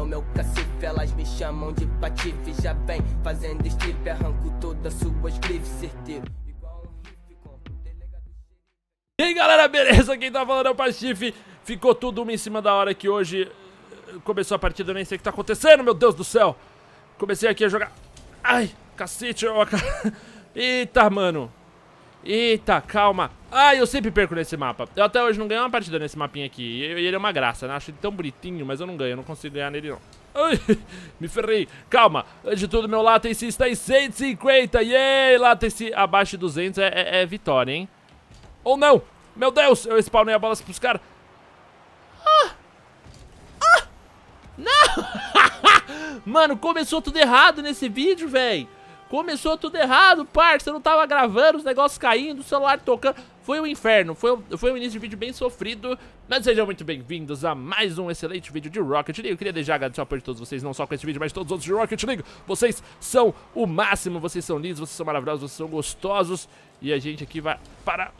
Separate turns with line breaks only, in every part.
no meu cacife. Elas me chamam de patife. Já vem fazendo strip, arranco todas suas grifes, certeiro. E aí galera, beleza? Quem tá falando é o Patife. Ficou tudo uma em cima da hora que hoje eh, começou a partida, eu nem sei o que tá acontecendo, meu Deus do céu. Comecei aqui a jogar. Ai, cacete, eu... Eita, mano. Eita, calma. Ah, eu sempre perco nesse mapa. Eu até hoje não ganhei uma partida nesse mapinha aqui. E ele é uma graça, né? Acho ele tão bonitinho, mas eu não ganho. Eu não consigo ganhar nele, não. Ai, me ferrei. Calma. Antes de tudo, meu latency está em 150. Yay! Latency abaixo de 200 é, é, é vitória, hein? Ou não! Meu Deus! Eu spawnei a bola pros caras. Ah! Ah! Não! Mano, começou tudo errado nesse vídeo, velho. Começou tudo errado, parça. Eu não tava gravando, os negócios caindo, o celular tocando. Foi um inferno, foi, um, foi um início de vídeo bem sofrido. Mas sejam muito bem-vindos a mais um excelente vídeo de Rocket League. Eu queria deixar agradecer o apoio de todos vocês, não só com esse vídeo, mas todos os outros de Rocket League. Vocês são o máximo, vocês são lindos, vocês são maravilhosos, vocês são gostosos. E a gente aqui vai para...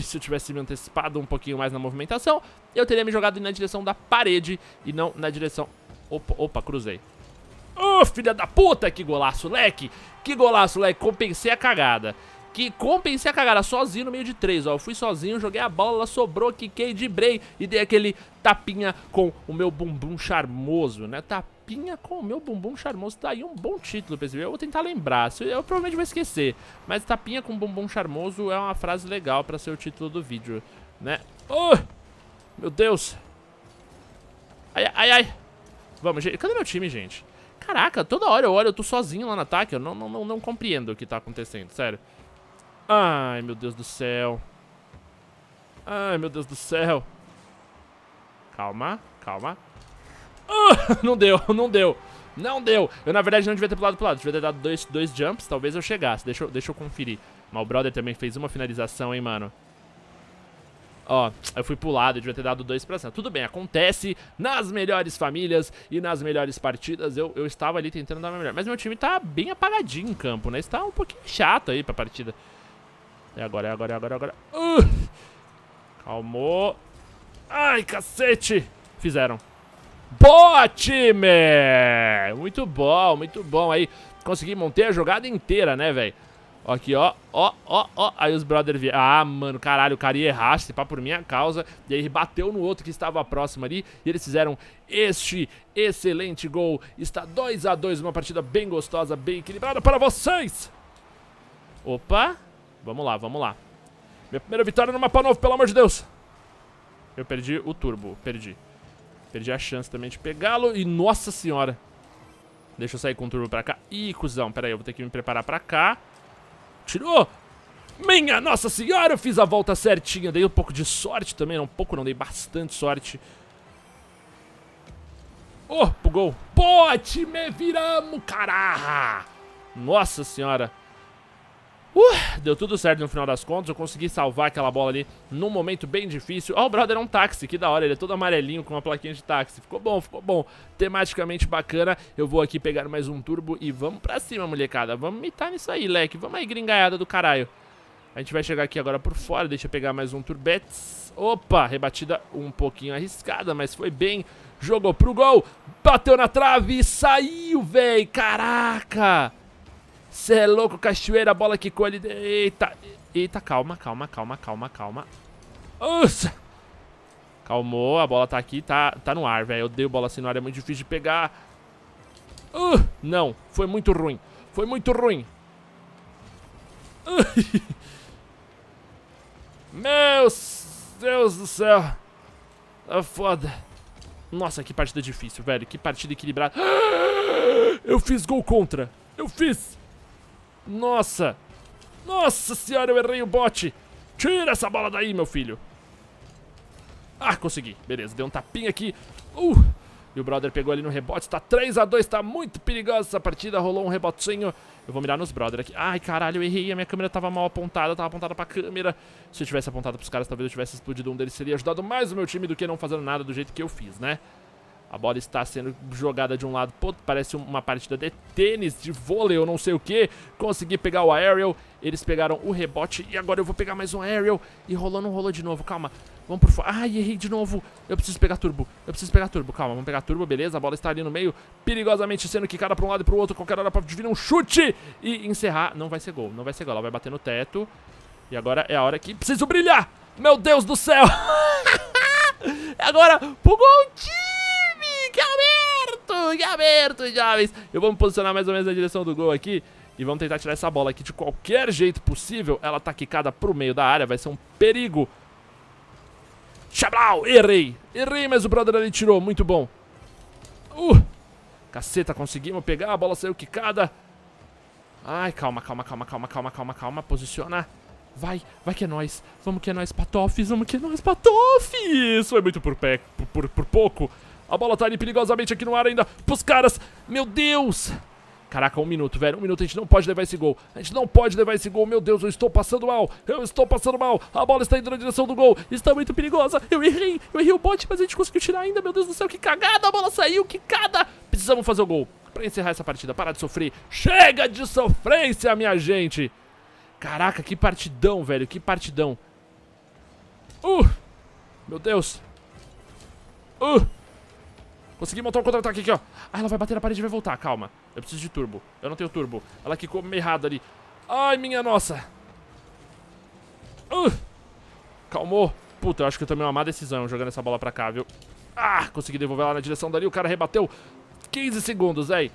se eu tivesse me antecipado um pouquinho mais na movimentação, eu teria me jogado na direção da parede e não na direção... Opa, opa, cruzei. Ô, oh, filha da puta, que golaço, leque. Que golaço, leque. Compensei a cagada. Que compensei a cagada sozinho no meio de três, ó. Eu fui sozinho, joguei a bola, ela sobrou, quiquei de e dei aquele tapinha com o meu bumbum charmoso, né? Tapinha com o meu bumbum charmoso. Tá aí um bom título, percebeu? Eu vou tentar lembrar. Eu provavelmente vou esquecer. Mas tapinha com bumbum charmoso é uma frase legal pra ser o título do vídeo, né? Oh! Meu Deus! Ai, ai, ai! Vamos, gente. Cadê meu time, gente? Caraca, toda hora eu olho, eu tô sozinho lá no ataque. Eu não, não, não, não compreendo o que tá acontecendo, sério. Ai, meu Deus do céu. Ai, meu Deus do céu. Calma, calma. Ah, não deu, não deu. Não deu. Eu, na verdade, não devia ter pulado pro lado. Devia ter dado dois, dois jumps. Talvez eu chegasse. Deixa, deixa eu conferir. Mas o brother também fez uma finalização, hein, mano. Ó, eu fui pulado eu devia ter dado 2 pra cima. Tudo bem, acontece nas melhores famílias e nas melhores partidas. Eu, eu estava ali tentando dar o melhor. Mas meu time tá bem apagadinho em campo, né? Está um pouquinho chato aí pra partida. É agora, é agora, é agora, é agora. Uh! Calmou. Ai, cacete! Fizeram. Boa, time! Muito bom, muito bom aí. Consegui manter a jogada inteira, né, velho? Aqui, ó, ó, ó, ó. Aí os brother vieram. Ah, mano, caralho, o cara ia errar, se pá por minha causa. E aí bateu no outro que estava próximo ali. E eles fizeram este excelente gol. Está 2 a 2 uma partida bem gostosa, bem equilibrada para vocês. Opa, vamos lá, vamos lá. Minha primeira vitória no mapa novo, pelo amor de Deus. Eu perdi o turbo, perdi. Perdi a chance também de pegá-lo. E nossa senhora. Deixa eu sair com o turbo pra cá. Ih, cuzão, peraí, eu vou ter que me preparar pra cá. Tirou. Minha Nossa Senhora, eu fiz a volta certinha. Dei um pouco de sorte também. Não, um pouco não, dei bastante sorte. Oh, bugou. gol. Bote, me viramos, caraca. Nossa Senhora. Uh, deu tudo certo no final das contas, eu consegui salvar aquela bola ali num momento bem difícil. Ó, oh, o brother é um táxi, que da hora, ele é todo amarelinho com uma plaquinha de táxi. Ficou bom, ficou bom. Tematicamente bacana. Eu vou aqui pegar mais um turbo e vamos pra cima, molecada. Vamos mitar nisso aí, leque. Vamos aí, gringaiada do caralho. A gente vai chegar aqui agora por fora, deixa eu pegar mais um turbetes. Opa, rebatida um pouquinho arriscada, mas foi bem. Jogou pro gol, bateu na trave e saiu, véi. Caraca! Cê é louco, cachoeira, a bola quicou ali. Eita, eita, calma, calma, calma, calma, calma. Nossa! Calmou, a bola tá aqui, tá, tá no ar, velho. Eu dei bola assim no ar, é muito difícil de pegar. Uh, não, foi muito ruim. Foi muito ruim. Meu Meus Deus do céu. Tá foda. Nossa, que partida difícil, velho. Que partida equilibrada. Ah! Eu fiz gol contra. Eu fiz. Nossa! Nossa senhora, eu errei o bote! Tira essa bola daí, meu filho! Ah, consegui. Beleza, deu um tapinha aqui. Uh! E o brother pegou ali no rebote. Tá 3x2, tá muito perigosa essa partida. Rolou um rebotezinho. Eu vou mirar nos brother aqui. Ai, caralho, eu errei. A minha câmera tava mal apontada. Tava apontada pra câmera. Se eu tivesse apontado pros caras, talvez eu tivesse explodido um deles. Seria ajudado mais o meu time do que não fazendo nada do jeito que eu fiz, né? A bola está sendo jogada de um lado pro outro, parece uma partida de tênis, de vôlei ou não sei o que. Consegui pegar o aerial, eles pegaram o rebote e agora eu vou pegar mais um aerial. E rolou, não rolou de novo, calma. Vamos por fora. Ai, errei de novo. Eu preciso pegar turbo, eu preciso pegar turbo, calma. Vamos pegar turbo, beleza, a bola está ali no meio, perigosamente sendo quicada para um lado e para o outro. Qualquer hora pode vir um chute e encerrar. Não vai ser gol, não vai ser gol, ela vai bater no teto. E agora é a hora que preciso brilhar. Meu Deus do céu. É agora pro gol, tio. Young aberto, jovens. Eu vou me posicionar mais ou menos na direção do gol aqui. E vamos tentar tirar essa bola aqui de qualquer jeito possível. Ela tá quicada pro meio da área, vai ser um perigo. Chablau, errei. Errei, mas o brother ali tirou, muito bom. Uh, caceta, conseguimos pegar, a bola saiu quicada. Ai, calma, calma, calma, calma, calma, calma, calma, posiciona. Vai, vai que é nós. Vamos que é nós, Patofes, vamos que é nós, Patofes. Foi muito por, pé, por, por, por pouco. A bola tá ali perigosamente aqui no ar ainda pros caras. Meu Deus! Caraca, um minuto, velho. Um minuto, a gente não pode levar esse gol. A gente não pode levar esse gol. Meu Deus, eu estou passando mal. Eu estou passando mal. A bola está indo na direção do gol. Está muito perigosa. Eu errei. Eu errei o bote, mas a gente conseguiu tirar ainda. Meu Deus do céu, que cagada. A bola saiu, que cagada. Precisamos fazer o gol. Para encerrar essa partida, para de sofrer. Chega de sofrência, minha gente. Caraca, que partidão, velho. Que partidão. Uh! Meu Deus. Uh! Consegui montar um contra-ataque aqui, ó. Ah, ela vai bater na parede e vai voltar, calma. Eu preciso de turbo. Eu não tenho turbo. Ela quicou errado ali. Ai, minha nossa. Uh, calmou. Puta, eu acho que eu tomei uma má decisão jogando essa bola pra cá, viu? Ah, consegui devolver ela na direção dali. O cara rebateu. 15 segundos, véi.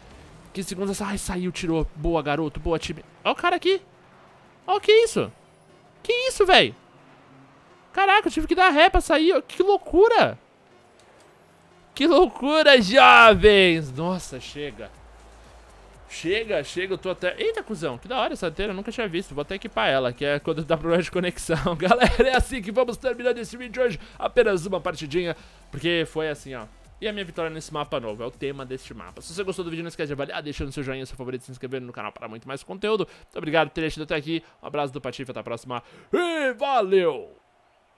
15 segundos. Ai, saiu, tirou. Boa, garoto. Boa, time. Ó o cara aqui. Ó, que isso? Que isso, véi? Caraca, eu tive que dar ré pra sair. Que loucura. Que loucura, jovens! Nossa, chega. Chega, chega, eu tô até... Eita, cuzão, que da hora essa telha, eu nunca tinha visto. Vou até equipar ela, que é quando dá problema de conexão. Galera, é assim que vamos terminando esse vídeo de hoje. Apenas uma partidinha, porque foi assim, ó. E a minha vitória nesse mapa novo, é o tema deste mapa. Se você gostou do vídeo, não esquece de avaliar, deixando seu joinha, seu favorito, se inscrevendo no canal para muito mais conteúdo. Muito obrigado por ter assistido até aqui. Um abraço do Patife, até a próxima. E valeu!